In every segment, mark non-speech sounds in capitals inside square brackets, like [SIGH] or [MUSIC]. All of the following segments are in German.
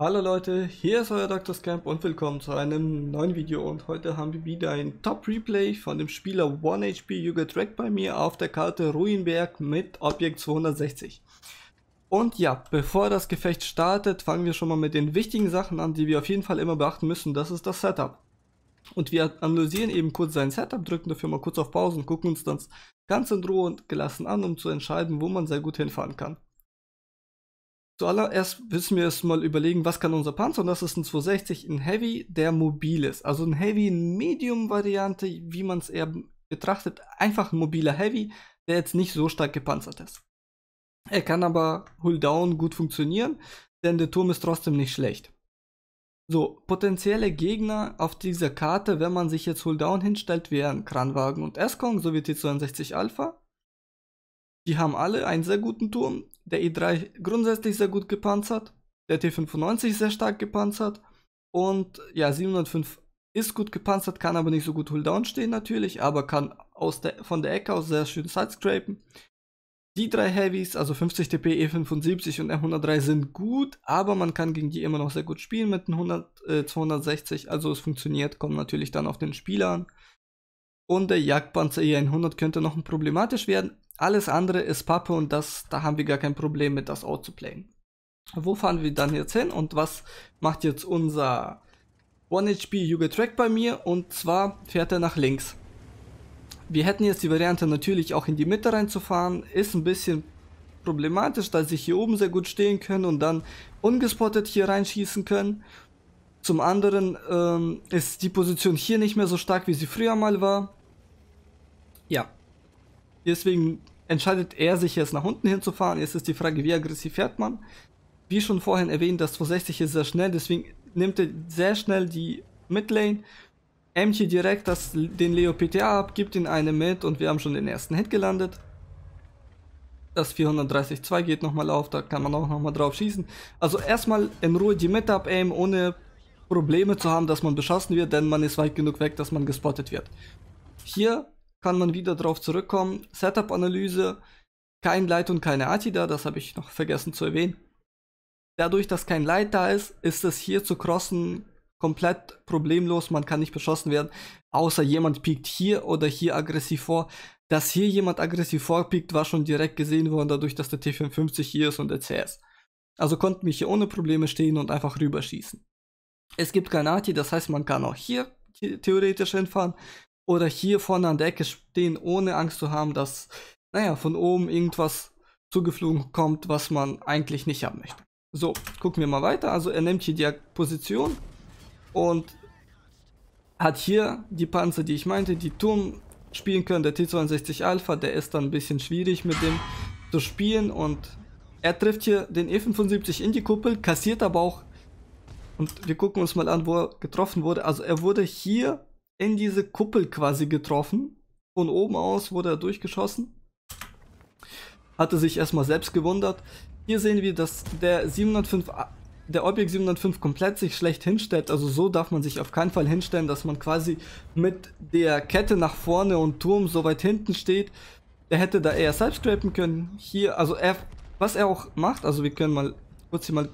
Hallo Leute, hier ist euer Dr. Scamp und willkommen zu einem neuen Video und heute haben wir wieder ein Top Replay von dem Spieler 1HP Yuga Track bei mir auf der Karte Ruinberg mit Objekt 260. Und ja, bevor das Gefecht startet, fangen wir schon mal mit den wichtigen Sachen an, die wir auf jeden Fall immer beachten müssen, das ist das Setup. Und wir analysieren eben kurz sein Setup, drücken dafür mal kurz auf Pause und gucken uns das ganz in Ruhe und gelassen an, um zu entscheiden, wo man sehr gut hinfahren kann. Zuallererst müssen wir erst mal überlegen, was kann unser Panzer? Und das ist ein 260, ein Heavy, der mobil ist. Also ein Heavy in Medium-Variante, wie man es eher betrachtet. Einfach ein mobiler Heavy, der jetzt nicht so stark gepanzert ist. Er kann aber Hull-Down gut funktionieren, denn der Turm ist trotzdem nicht schlecht. So, potenzielle Gegner auf dieser Karte, wenn man sich jetzt Hull-Down hinstellt, wären Kranwagen und Eskong sowie T62 Alpha. Die haben alle einen sehr guten Turm der E3 grundsätzlich sehr gut gepanzert, der T95 sehr stark gepanzert und ja, 705 ist gut gepanzert, kann aber nicht so gut Hold-Down stehen natürlich, aber kann aus der, von der Ecke aus sehr schön sidescrapen. Die drei Heavies, also 50 TP, E75 und r 103 sind gut, aber man kann gegen die immer noch sehr gut spielen mit 100, äh, 260, also es funktioniert, kommt natürlich dann auf den Spieler an. Und der Jagdpanzer E100 könnte noch problematisch werden, alles andere ist Pappe und das, da haben wir gar kein Problem mit, das out zu playen. Wo fahren wir dann jetzt hin und was macht jetzt unser 1HP Yuga Track bei mir? Und zwar fährt er nach links. Wir hätten jetzt die Variante natürlich auch in die Mitte reinzufahren, ist ein bisschen problematisch, da sie hier oben sehr gut stehen können und dann ungespottet hier reinschießen können. Zum anderen ähm, ist die Position hier nicht mehr so stark, wie sie früher mal war. Ja, Deswegen entscheidet er sich jetzt nach unten hinzufahren. Jetzt ist die Frage, wie aggressiv fährt man? Wie schon vorhin erwähnt, das 260 ist sehr schnell, deswegen nimmt er sehr schnell die Midlane, aimt hier direkt das, den Leo PTA ab, gibt ihn eine mit und wir haben schon den ersten Hit gelandet. Das 430 geht nochmal auf, da kann man auch nochmal drauf schießen. Also erstmal in Ruhe die Mitte ab-aim, ohne Probleme zu haben, dass man beschossen wird, denn man ist weit genug weg, dass man gespottet wird. Hier kann man wieder darauf zurückkommen. Setup-Analyse, kein Light und keine ATI da, das habe ich noch vergessen zu erwähnen. Dadurch, dass kein Light da ist, ist es hier zu crossen komplett problemlos, man kann nicht beschossen werden, außer jemand piekt hier oder hier aggressiv vor. Dass hier jemand aggressiv vorpiekt, war schon direkt gesehen worden, dadurch, dass der T54 hier ist und der CS. Also konnten mich hier ohne Probleme stehen und einfach rüberschießen. Es gibt kein Granati, das heißt, man kann auch hier theoretisch hinfahren oder hier vorne an der Ecke stehen, ohne Angst zu haben, dass, naja, von oben irgendwas zugeflogen kommt, was man eigentlich nicht haben möchte. So, gucken wir mal weiter. Also er nimmt hier die Position und hat hier die Panzer, die ich meinte, die Turm spielen können. Der T62 Alpha, der ist dann ein bisschen schwierig mit dem zu spielen und er trifft hier den E75 in die Kuppel, kassiert aber auch und wir gucken uns mal an, wo er getroffen wurde. Also er wurde hier in diese Kuppel quasi getroffen. Von oben aus wurde er durchgeschossen. Hatte sich erstmal selbst gewundert. Hier sehen wir, dass der 705 der Objekt 705 komplett sich schlecht hinstellt, also so darf man sich auf keinen Fall hinstellen, dass man quasi mit der Kette nach vorne und Turm so weit hinten steht. Der hätte da eher selbst scrapen können. Hier, also er, was er auch macht, also wir können mal kurz hier mal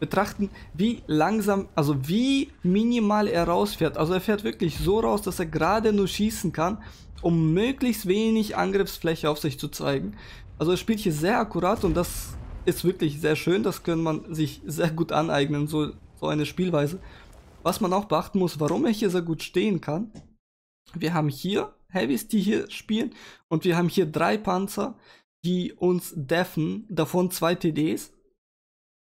betrachten, wie langsam, also wie minimal er rausfährt. Also er fährt wirklich so raus, dass er gerade nur schießen kann, um möglichst wenig Angriffsfläche auf sich zu zeigen. Also er spielt hier sehr akkurat und das ist wirklich sehr schön. Das kann man sich sehr gut aneignen, so, so eine Spielweise. Was man auch beachten muss, warum er hier sehr gut stehen kann. Wir haben hier Heavys, die hier spielen und wir haben hier drei Panzer, die uns deffen, davon zwei TDs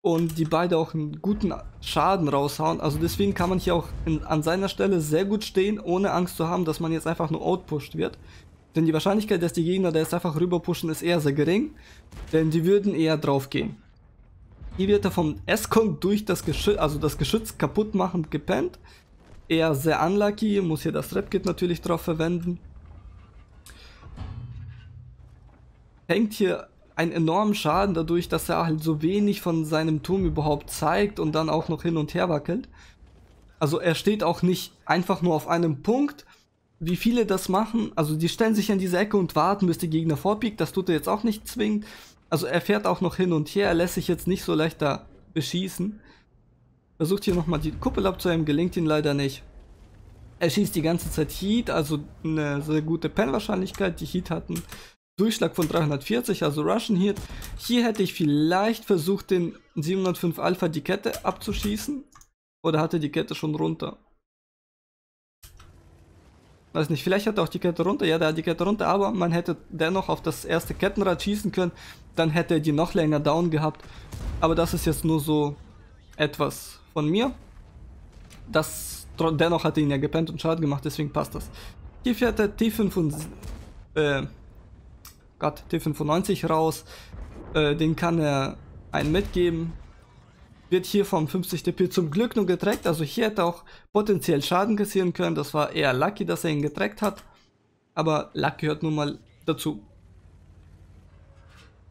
und die beide auch einen guten Schaden raushauen. Also deswegen kann man hier auch in, an seiner Stelle sehr gut stehen, ohne Angst zu haben, dass man jetzt einfach nur outpusht wird. Denn die Wahrscheinlichkeit, dass die Gegner da jetzt einfach rüber pushen, ist eher sehr gering, denn die würden eher drauf gehen. Hier wird er vom Escon durch das Geschütz, also das Geschütz kaputt machen, gepennt. Eher sehr unlucky, muss hier das Rapkit natürlich drauf verwenden. Hängt hier einen enormen Schaden dadurch, dass er halt so wenig von seinem Turm überhaupt zeigt und dann auch noch hin und her wackelt. Also er steht auch nicht einfach nur auf einem Punkt, wie viele das machen. Also die stellen sich an diese Ecke und warten, bis der Gegner vorbiegt. Das tut er jetzt auch nicht zwingend. Also er fährt auch noch hin und her, er lässt sich jetzt nicht so leicht da beschießen. Versucht hier nochmal die Kuppel abzuheben, gelingt ihn leider nicht. Er schießt die ganze Zeit Heat, also eine sehr gute Pen-Wahrscheinlichkeit, die Heat hatten. Durchschlag von 340, also Russian Hit. Hier hätte ich vielleicht versucht, den 705 Alpha die Kette abzuschießen. Oder hatte die Kette schon runter? Weiß nicht, vielleicht hat er auch die Kette runter. Ja, der hat die Kette runter, aber man hätte dennoch auf das erste Kettenrad schießen können. Dann hätte er die noch länger down gehabt. Aber das ist jetzt nur so etwas von mir. Das, dennoch hat er ihn ja gepennt und Schaden gemacht, deswegen passt das. Hier fährt der T5 und... Äh, Gott, T95 raus. Äh, den kann er einen mitgeben. Wird hier vom 50 DP zum Glück nur getrackt. Also hier hätte er auch potenziell Schaden kassieren können. Das war eher lucky, dass er ihn getrackt hat. Aber Luck gehört nun mal dazu.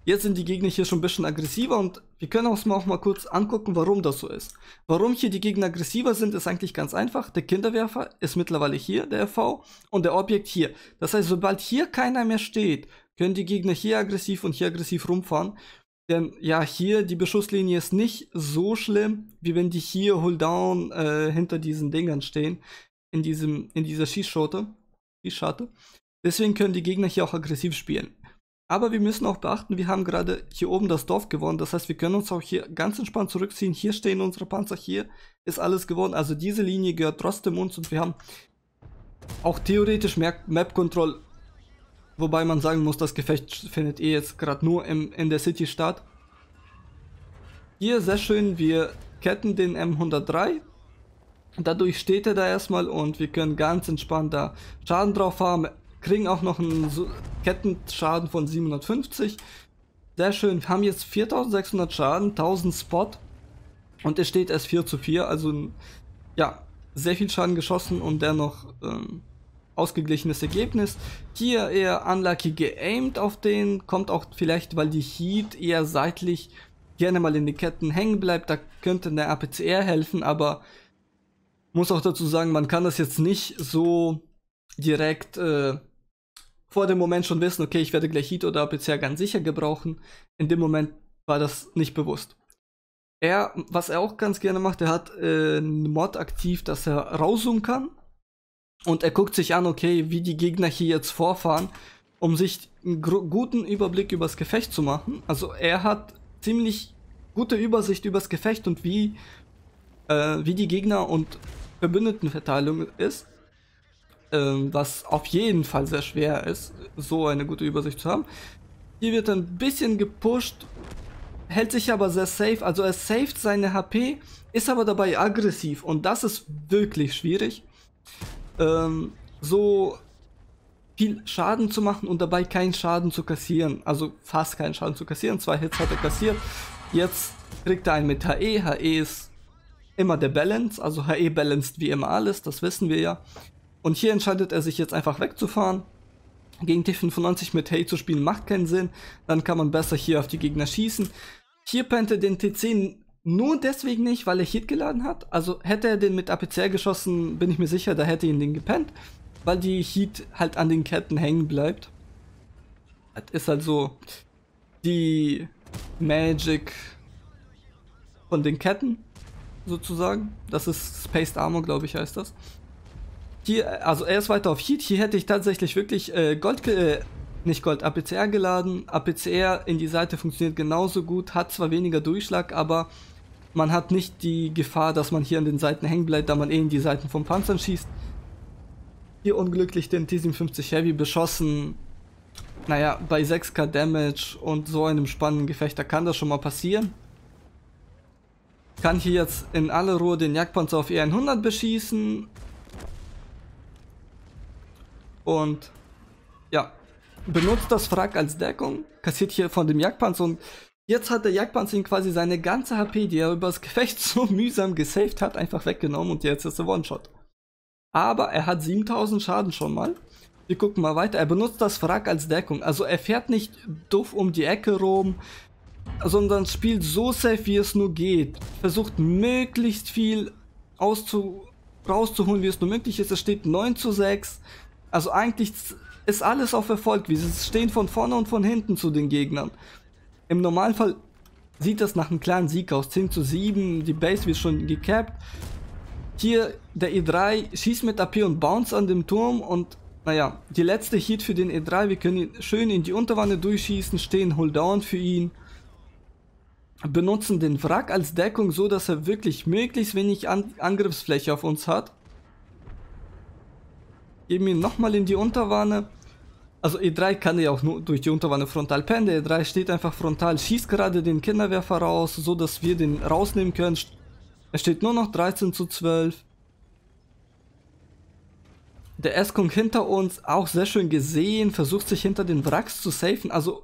Jetzt sind die Gegner hier schon ein bisschen aggressiver und wir können uns mal auch mal kurz angucken, warum das so ist. Warum hier die Gegner aggressiver sind, ist eigentlich ganz einfach. Der Kinderwerfer ist mittlerweile hier, der FV, und der Objekt hier. Das heißt, sobald hier keiner mehr steht können die Gegner hier aggressiv und hier aggressiv rumfahren. Denn ja, hier die Beschusslinie ist nicht so schlimm, wie wenn die hier Holdown äh, hinter diesen Dingern stehen, in, diesem, in dieser Schießschote. Schießscharte. Deswegen können die Gegner hier auch aggressiv spielen. Aber wir müssen auch beachten, wir haben gerade hier oben das Dorf gewonnen. Das heißt, wir können uns auch hier ganz entspannt zurückziehen. Hier stehen unsere Panzer, hier ist alles gewonnen. Also diese Linie gehört trotzdem uns und wir haben auch theoretisch Map-Control Wobei man sagen muss, das Gefecht findet eh jetzt gerade nur im, in der City statt. Hier sehr schön, wir ketten den M103. Dadurch steht er da erstmal und wir können ganz entspannt da Schaden drauf haben. Kriegen auch noch einen Kettenschaden von 750. Sehr schön, wir haben jetzt 4600 Schaden, 1000 Spot. Und er steht erst 4 zu 4, also ja, sehr viel Schaden geschossen und dennoch ähm, ausgeglichenes Ergebnis. Hier eher unlucky geaimt auf den, kommt auch vielleicht, weil die Heat eher seitlich gerne mal in den Ketten hängen bleibt. Da könnte eine APCR helfen, aber muss auch dazu sagen, man kann das jetzt nicht so direkt äh, vor dem Moment schon wissen, okay, ich werde gleich Heat oder APCR ganz sicher gebrauchen. In dem Moment war das nicht bewusst. Er, was er auch ganz gerne macht, er hat äh, einen Mod aktiv, dass er rauszoomen kann. Und er guckt sich an, okay, wie die Gegner hier jetzt vorfahren, um sich einen guten Überblick übers Gefecht zu machen. Also er hat ziemlich gute Übersicht übers Gefecht und wie, äh, wie die Gegner- und Verbündetenverteilung ist. Ähm, was auf jeden Fall sehr schwer ist, so eine gute Übersicht zu haben. Hier wird ein bisschen gepusht, hält sich aber sehr safe. Also er saved seine HP, ist aber dabei aggressiv und das ist wirklich schwierig ähm, so viel Schaden zu machen und dabei keinen Schaden zu kassieren. Also fast keinen Schaden zu kassieren. Zwei Hits hat er kassiert. Jetzt kriegt er einen mit HE. HE ist immer der Balance. Also HE balanced wie immer alles. Das wissen wir ja. Und hier entscheidet er sich jetzt einfach wegzufahren. Gegen T95 mit HE zu spielen macht keinen Sinn. Dann kann man besser hier auf die Gegner schießen. Hier pennt er den T10 nur deswegen nicht, weil er Hit geladen hat. Also hätte er den mit APCR geschossen, bin ich mir sicher, da hätte ihn den gepennt. Weil die Heat halt an den Ketten hängen bleibt. Das ist halt so die Magic von den Ketten, sozusagen. Das ist Spaced Armor, glaube ich, heißt das. Hier, also er ist weiter auf Heat. Hier hätte ich tatsächlich wirklich äh, Gold, äh, nicht Gold, APCR geladen. APCR in die Seite funktioniert genauso gut, hat zwar weniger Durchschlag, aber man hat nicht die Gefahr, dass man hier an den Seiten hängen bleibt, da man eh in die Seiten vom Panzer schießt. Hier unglücklich den T-57 Heavy beschossen. Naja, bei 6k Damage und so einem spannenden Gefechter kann das schon mal passieren. Kann hier jetzt in aller Ruhe den Jagdpanzer auf E100 beschießen. Und ja, benutzt das Frack als Deckung, kassiert hier von dem Jagdpanzer und Jetzt hat der Jagdpanzer quasi seine ganze HP, die er übers Gefecht [LAUGHS] so mühsam gesaved hat, einfach weggenommen und jetzt ist er One-Shot. Aber er hat 7000 Schaden schon mal. Wir gucken mal weiter. Er benutzt das Wrack als Deckung. Also er fährt nicht doof um die Ecke rum, sondern spielt so safe, wie es nur geht. Versucht möglichst viel auszu rauszuholen, wie es nur möglich ist. Es steht 9 zu 6. Also eigentlich ist alles auf Erfolg. Wir stehen von vorne und von hinten zu den Gegnern. Im Normalfall sieht das nach einem kleinen Sieg aus. 10 zu 7, die Base wird schon gecapped. Hier der E3 schießt mit AP und Bounce an dem Turm und naja, die letzte Hit für den E3. Wir können ihn schön in die Unterwanne durchschießen, stehen Holdown für ihn. Benutzen den Wrack als Deckung so, dass er wirklich möglichst wenig an Angriffsfläche auf uns hat. Geben ihn nochmal in die Unterwanne. Also E3 kann ja auch nur durch die Unterwanne frontal pendeln. E3 steht einfach frontal, schießt gerade den Kinderwerfer raus, so dass wir den rausnehmen können. Er steht nur noch 13 zu 12. Der Eskung hinter uns, auch sehr schön gesehen, versucht sich hinter den Wracks zu safen. Also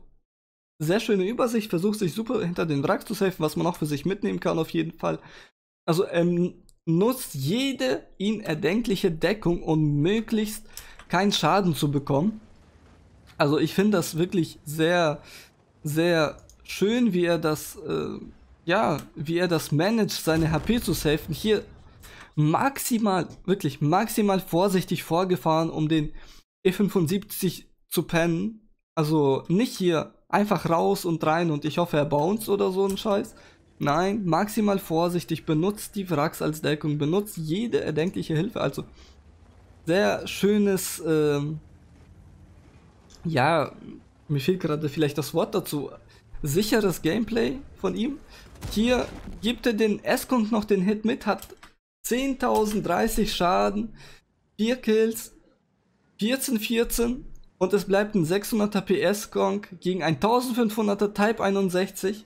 sehr schöne Übersicht, versucht sich super hinter den Wracks zu safen, was man auch für sich mitnehmen kann auf jeden Fall. Also ähm, nutzt jede ihn erdenkliche Deckung, um möglichst keinen Schaden zu bekommen. Also ich finde das wirklich sehr, sehr schön, wie er das, äh, ja, wie er das managt, seine HP zu safen. Hier maximal, wirklich maximal vorsichtig vorgefahren, um den E75 zu pennen. Also nicht hier einfach raus und rein und ich hoffe er bounce oder so ein Scheiß. Nein, maximal vorsichtig, benutzt die Wracks als Deckung, benutzt jede erdenkliche Hilfe. Also sehr schönes, ähm, ja, mir fehlt gerade vielleicht das Wort dazu, sicheres Gameplay von ihm. Hier gibt er den Escond noch den Hit mit, hat 10.030 Schaden, 4 Kills, 14, 14 und es bleibt ein 600er PS Gong gegen ein 1500er Type 61.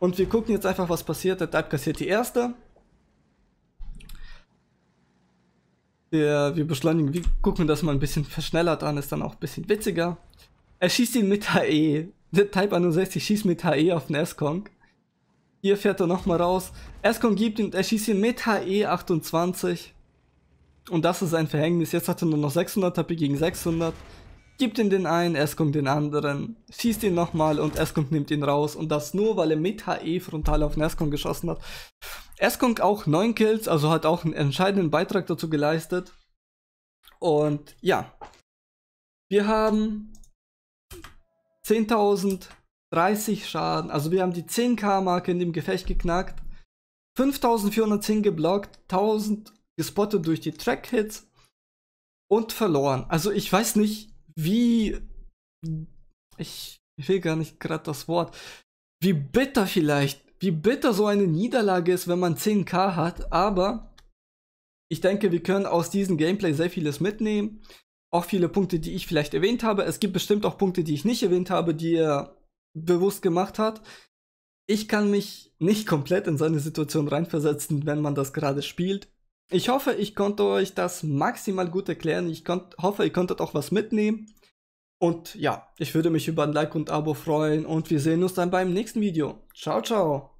Und wir gucken jetzt einfach, was passiert. Der Type kassiert die erste, Wir, wir beschleunigen, wir gucken das mal ein bisschen verschnellert an, ist dann auch ein bisschen witziger. Er schießt ihn mit HE. Der Type 61 schießt mit HE auf den S-Kong. Hier fährt er nochmal raus. S-Kong gibt ihn, er schießt ihn mit HE 28. Und das ist ein Verhängnis. Jetzt hat er nur noch 600 HP gegen 600 gibt ihm den einen, Eskung den anderen, schießt ihn nochmal und Eskung nimmt ihn raus und das nur, weil er mit HE frontal auf den Eskunk geschossen hat. Eskung auch 9 Kills, also hat auch einen entscheidenden Beitrag dazu geleistet. Und ja, wir haben 10.030 Schaden, also wir haben die 10k-Marke in dem Gefecht geknackt, 5.410 geblockt, 1.000 gespottet durch die Track-Hits und verloren. Also ich weiß nicht, wie ich will gar nicht gerade das Wort, wie bitter vielleicht, wie bitter so eine Niederlage ist, wenn man 10k hat, aber ich denke, wir können aus diesem Gameplay sehr vieles mitnehmen. Auch viele Punkte, die ich vielleicht erwähnt habe. Es gibt bestimmt auch Punkte, die ich nicht erwähnt habe, die er bewusst gemacht hat. Ich kann mich nicht komplett in seine Situation reinversetzen, wenn man das gerade spielt. Ich hoffe, ich konnte euch das maximal gut erklären. Ich konnt, hoffe, ihr konntet auch was mitnehmen. Und ja, ich würde mich über ein Like und Abo freuen und wir sehen uns dann beim nächsten Video. Ciao, ciao!